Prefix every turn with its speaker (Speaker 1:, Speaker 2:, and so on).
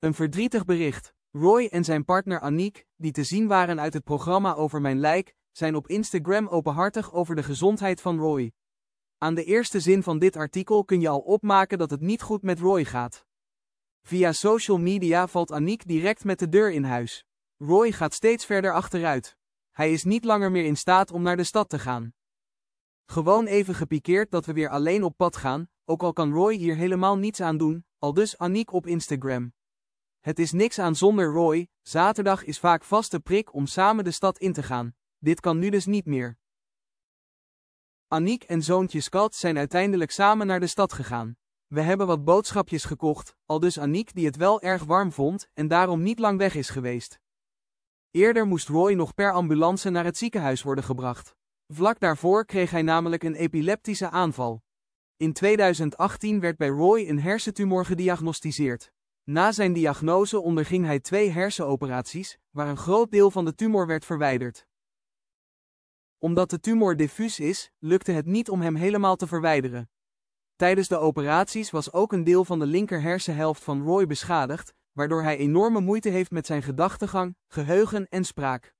Speaker 1: Een verdrietig bericht. Roy en zijn partner Aniek, die te zien waren uit het programma over mijn lijk, zijn op Instagram openhartig over de gezondheid van Roy. Aan de eerste zin van dit artikel kun je al opmaken dat het niet goed met Roy gaat. Via social media valt Aniek direct met de deur in huis. Roy gaat steeds verder achteruit. Hij is niet langer meer in staat om naar de stad te gaan. Gewoon even gepikeerd dat we weer alleen op pad gaan, ook al kan Roy hier helemaal niets aan doen, al dus Aniek op Instagram. Het is niks aan zonder Roy, zaterdag is vaak vaste prik om samen de stad in te gaan. Dit kan nu dus niet meer. Aniek en zoontje Scott zijn uiteindelijk samen naar de stad gegaan. We hebben wat boodschapjes gekocht, al dus Aniek die het wel erg warm vond en daarom niet lang weg is geweest. Eerder moest Roy nog per ambulance naar het ziekenhuis worden gebracht. Vlak daarvoor kreeg hij namelijk een epileptische aanval. In 2018 werd bij Roy een hersentumor gediagnosticeerd. Na zijn diagnose onderging hij twee hersenoperaties, waar een groot deel van de tumor werd verwijderd. Omdat de tumor diffuus is, lukte het niet om hem helemaal te verwijderen. Tijdens de operaties was ook een deel van de linker hersenhelft van Roy beschadigd, waardoor hij enorme moeite heeft met zijn gedachtegang, geheugen en spraak.